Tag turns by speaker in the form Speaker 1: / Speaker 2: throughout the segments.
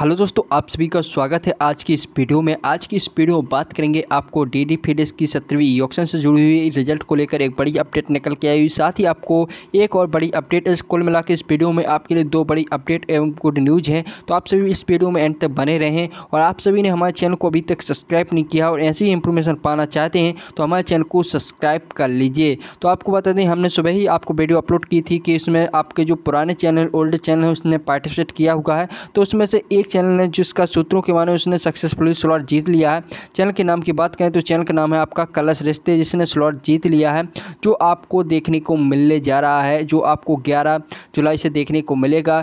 Speaker 1: hello दोस्तों आप सभी का स्वागत है आज की इस वीडियो में आज की इस वीडियो में बात करेंगे आपको डी फीडेस की सत्रहवीं ऑक्शन से जुड़ी हुई रिजल्ट को लेकर एक बड़ी अपडेट निकल के आई हुई साथ ही आपको एक और बड़ी अपडेट इस कुल मिला के इस वीडियो में आपके लिए दो बड़ी अपडेट एवं गुड न्यूज़ हैं तो आप सभी इस वीडियो में एंड तक बने रहें और आप सभी ने हमारे चैनल को अभी तक सब्सक्राइब नहीं किया और ऐसी इंफॉर्मेशन पाना चाहते हैं तो हमारे चैनल को सब्सक्राइब कर लीजिए तो आपको बता दें हमने सुबह ही आपको वीडियो अपलोड की थी कि इसमें आपके जो पुराने चैनल ओल्ड चैनल है उसने पार्टिसिपेट किया हुआ है तो उसमें से एक एक चैनल है जिसका सूत्रों के माने उसने सक्सेसफुली स्लॉट जीत लिया है चैनल के नाम की बात करें तो चैनल का नाम है आपका कलश रिश्ते जिसने स्लॉट जीत लिया है जो आपको देखने को मिलने जा रहा है जो आपको ग्यारह जुलाई से देखने को मिलेगा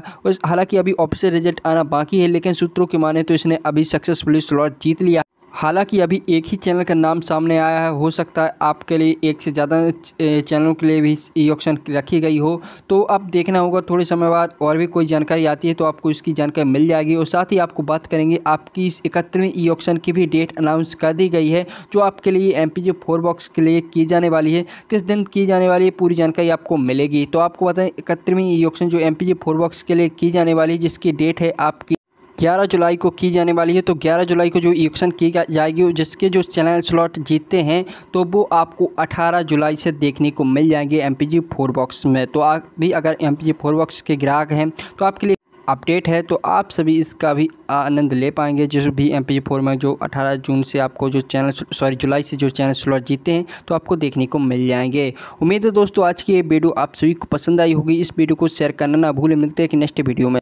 Speaker 1: हालांकि अभी ऑफिसियल रिजल्ट आना बाकी है लेकिन सूत्रों के माने तो इसने अभी सक्सेसफुली स्लॉट जीत लिया हालांकि अभी एक ही चैनल का नाम सामने आया है हो सकता है आपके लिए एक से ज़्यादा चैनलों के लिए भी ये ऑप्शन रखी गई हो तो अब देखना होगा थोड़े समय बाद और भी कोई जानकारी आती है तो आपको इसकी जानकारी मिल जाएगी और साथ ही आपको बात करेंगे आपकी इस इकहत्तरवीं ई ऑप्शन की भी डेट अनाउंस कर दी गई है जो आपके लिए एम पी बॉक्स के लिए की जाने वाली है किस दिन की जाने वाली है पूरी जानकारी आपको मिलेगी तो आपको बताएं इकहत्तरवीं ई ऑप्शन जो एम पी बॉक्स के लिए की जाने वाली है जिसकी डेट है आपकी 11 जुलाई को की जाने वाली है तो 11 जुलाई को जो इलेक्शन की जाएगी जिसके जो चैनल स्लॉट जीतते हैं तो वो आपको 18 जुलाई से देखने को मिल जाएंगे एम पी बॉक्स में तो आप भी अगर एम पी बॉक्स के ग्राहक हैं तो आपके लिए अपडेट है तो आप सभी इसका भी आनंद ले पाएंगे जिस भी एम पी फोर में जो 18 जून से आपको जो चैनल सॉरी जुलाई से जो चैनल स्लॉट जीते हैं तो आपको देखने को मिल जाएंगे उम्मीद है दोस्तों आज की ये वीडियो आप सभी को पसंद आई होगी इस वीडियो को शेयर करना ना भूलें मिलते हैं कि नेक्स्ट वीडियो में